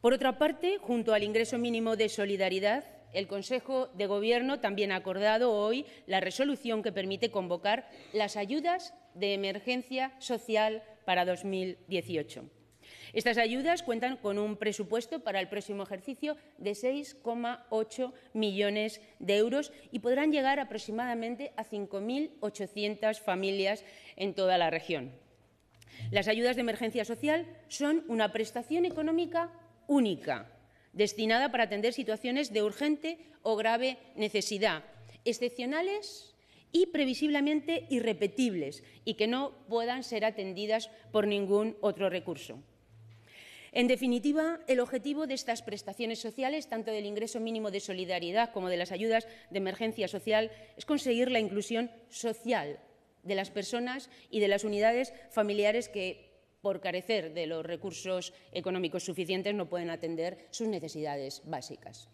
Por otra parte, junto al ingreso mínimo de solidaridad, el Consejo de Gobierno también ha acordado hoy la resolución que permite convocar las ayudas de emergencia social para 2018. Estas ayudas cuentan con un presupuesto para el próximo ejercicio de 6,8 millones de euros y podrán llegar aproximadamente a 5.800 familias en toda la región. Las ayudas de emergencia social son una prestación económica única, destinada para atender situaciones de urgente o grave necesidad, excepcionales y previsiblemente irrepetibles y que no puedan ser atendidas por ningún otro recurso. En definitiva, el objetivo de estas prestaciones sociales, tanto del ingreso mínimo de solidaridad como de las ayudas de emergencia social, es conseguir la inclusión social de las personas y de las unidades familiares que por carecer de los recursos económicos suficientes, no pueden atender sus necesidades básicas.